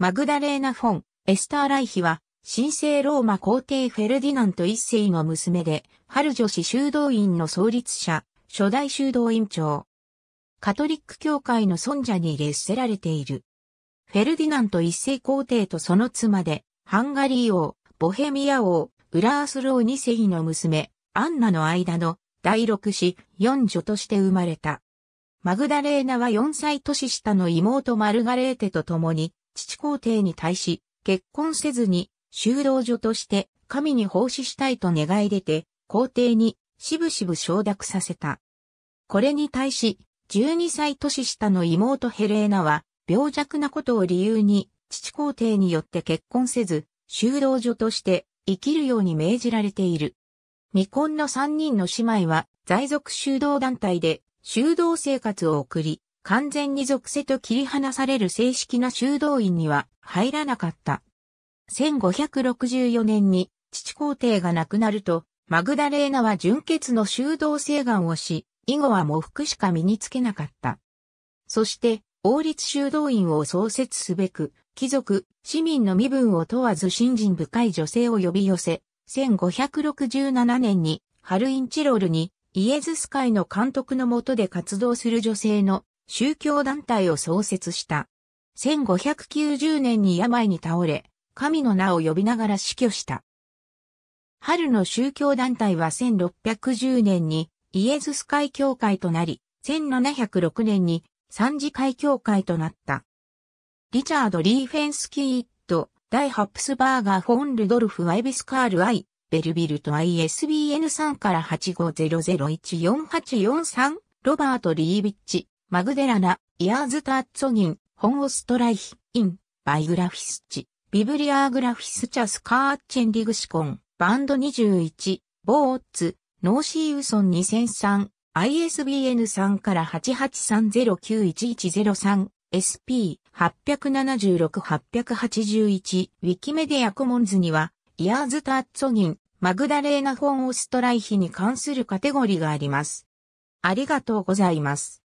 マグダレーナ・フォン、エスター・ライヒは、神聖ローマ皇帝フェルディナント一世の娘で、春女子修道院の創立者、初代修道院長。カトリック教会の尊者に列せられている。フェルディナント一世皇帝とその妻で、ハンガリー王、ボヘミア王、ウラースロー二世の娘、アンナの間の第六子、四女として生まれた。マグダレーナは4歳年下の妹マルガレーテと共に、父皇帝に対し、結婚せずに、修道女として神に奉仕したいと願い出て、皇帝にしぶしぶ承諾させた。これに対し、12歳年下の妹ヘレーナは、病弱なことを理由に、父皇帝によって結婚せず、修道女として生きるように命じられている。未婚の3人の姉妹は、在族修道団体で修道生活を送り、完全に属性と切り離される正式な修道院には入らなかった。1564年に父皇帝が亡くなると、マグダレーナは純血の修道生願をし、以後は喪服しか身につけなかった。そして、王立修道院を創設すべく、貴族、市民の身分を問わず信心深い女性を呼び寄せ、1567年に、ハルインチロールに、イエズス会の監督のもとで活動する女性の宗教団体を創設した。1590年に病に倒れ、神の名を呼びながら死去した。春の宗教団体は1610年にイエズス会教会となり、1706年に三次会教会となった。リチャード・リーフェンスキー・イット、大ハプスバーガー・フォン・ルドルフ・ワイビスカール・アイ、ベルビルと ISBN3 から8 5 0 0 1 4 8 4 3ロバート・リービッチ、マグデラナ、イアーズタッツォニン、ホンオストライヒ、イン、バイグラフィスチ、ビブリアーグラフィスチャスカーチェンリグシコン、バンド21、ボーツ、ノーシーウソン2003、ISBN3 から883091103、SP876-881、ウィキメディアコモンズには、イアーズタッツォニン、マグダレーナ・フォン・オストライヒに関するカテゴリーがあります。ありがとうございます。